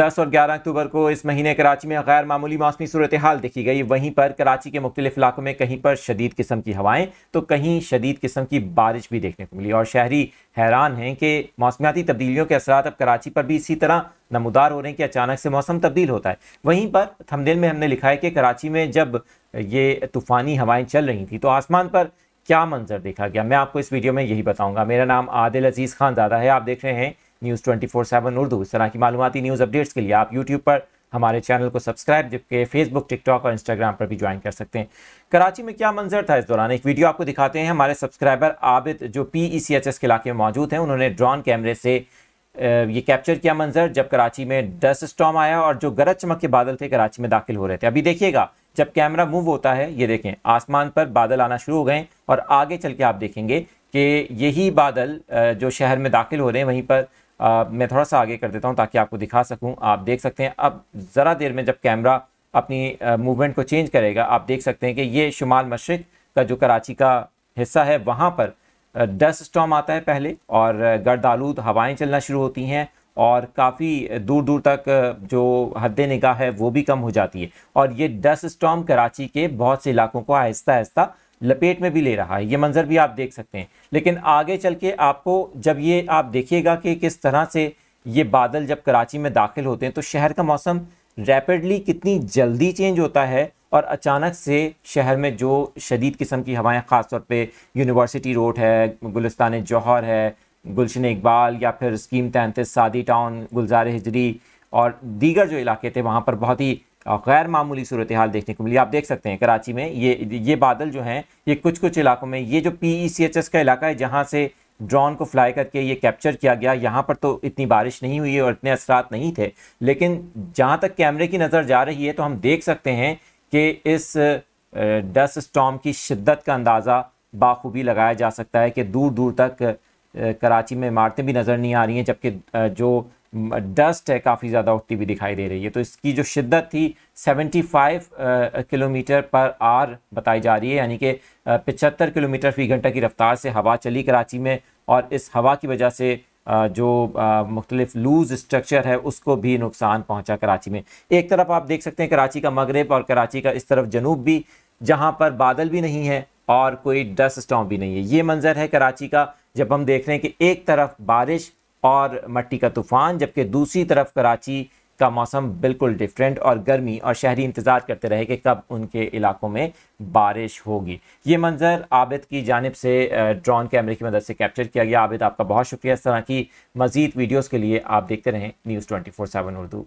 दस और ग्यारह अक्टूबर को इस महीने कराची में गैर मामूली मौसमी सूरत हाल देखी गई वहीं पर कराची के मुख्तलिफ इलाकों में कहीं पर शदीद किस्म की हवाएं तो कहीं शदीद किस्म की बारिश भी देखने को मिली और शहरी हैरान हैं कि मौसमियाती तब्दीलियों के असर अब कराची पर भी इसी तरह नमदार हो रहे हैं कि अचानक से मौसम तब्दील होता है वहीं पर थमदेल में हमने लिखा है कि कराची में जब ये तूफ़ानी हवाएं चल रही थी तो आसमान पर क्या मंजर देखा गया मैं आपको इस वीडियो में यही बताऊंगा मेरा नाम आदिल अजीज़ खान ज़्यादा है आप देख रहे हैं news twenty four seven Urdu इस तरह की मालूमती न्यूज़ अपडेट्स के लिए आप यूट्यूब पर हमारे चैनल को सब्सक्राइब जबकि फेसबुक टिकटॉक और इंस्टाग्राम पर भी ज्वाइन कर सकते हैं कराची में क्या मंजर था इस दौरान एक वीडियो आपको दिखाते हैं हमारे सब्सक्राइबर आबिद जो P E C H S के इलाके में मौजूद हैं उन्होंने ड्रोन कैमरे से ये कैप्चर किया मंजर जब कराची में डस्ट स्टॉम आया और जो गरज चमक के बादल थे कराची में दाखिल हो रहे थे अभी देखिएगा जब कैमरा मूव होता है ये देखें आसमान पर बादल आना शुरू हो गए और आगे चल के आप देखेंगे कि यही बादल जो शहर में दाखिल हो रहे हैं वहीं पर आ, मैं थोड़ा सा आगे कर देता हूँ ताकि आपको दिखा सकूँ आप देख सकते हैं अब ज़रा देर में जब कैमरा अपनी मूवमेंट को चेंज करेगा आप देख सकते हैं कि ये शुमाल मशरक़ का जो कराची का हिस्सा है वहाँ पर डस्ट स्टॉम आता है पहले और गर्द आलूद हवाएँ चलना शुरू होती हैं और काफ़ी दूर दूर तक जो हद निगाह है वो भी कम हो जाती है और ये डस्ट स्टॉम कराची के बहुत से इलाकों को आहिस्ता आहिस्ता लपेट में भी ले रहा है ये मंज़र भी आप देख सकते हैं लेकिन आगे चल के आपको जब ये आप देखिएगा कि किस तरह से ये बादल जब कराची में दाखिल होते हैं तो शहर का मौसम रैपिडली कितनी जल्दी चेंज होता है और अचानक से शहर में जो शदीद किस्म की हवाएं ख़ास तौर पे यूनिवर्सिटी रोड है गुलस्तान जौहर है गुलशन इकबाल या फिर स्कीम तैंतीस सादी टाउन गुलजार हिजरी और दीगर जो इलाके थे वहाँ पर बहुत ही गैर मामूली सूरत हाल देखने को मिली आप देख सकते हैं कराची में ये ये बादल जो हैं ये कुछ कुछ इलाकों में ये जो P E C H S का इलाका है जहाँ से ड्रोन को फ्लाई करके ये कैप्चर किया गया यहाँ पर तो इतनी बारिश नहीं हुई है और इतने असरात नहीं थे लेकिन जहाँ तक कैमरे की नज़र जा रही है तो हम देख सकते हैं कि इस डस्ट स्टॉम की शिद्दत का अंदाज़ा बाखूबी लगाया जा सकता है कि दूर दूर तक कराची में इमारतें भी नज़र नहीं आ रही हैं जबकि जो डस्ट है काफ़ी ज़्यादा उठती हुई दिखाई दे रही है तो इसकी जो शिद्दत थी 75 किलोमीटर पर आर बताई जा रही है यानी कि पचहत्तर किलोमीटर फी घंटा की रफ्तार से हवा चली कराची में और इस हवा की वजह से जो मुख्तलिफ लूज स्ट्रक्चर है उसको भी नुकसान पहुंचा कराची में एक तरफ आप देख सकते हैं कराची का मगरब और कराची का इस तरफ जनूब भी जहाँ पर बादल भी नहीं है और कोई डस्ट स्टॉम भी नहीं है ये मंज़र है कराची का जब हम देख रहे हैं कि एक तरफ बारिश और मट्टी का तूफान जबकि दूसरी तरफ कराची का मौसम बिल्कुल डिफरेंट और गर्मी और शहरी इंतज़ार करते रहे कि कब उनके इलाकों में बारिश होगी ये मंज़र आबिद की जानब से ड्रोन कैमरे की मदद से कैप्चर किया गया आबिद आपका बहुत शुक्रिया इस तरह की मज़ीद वीडियोज़ के लिए आप देखते रहें news twenty four seven Urdu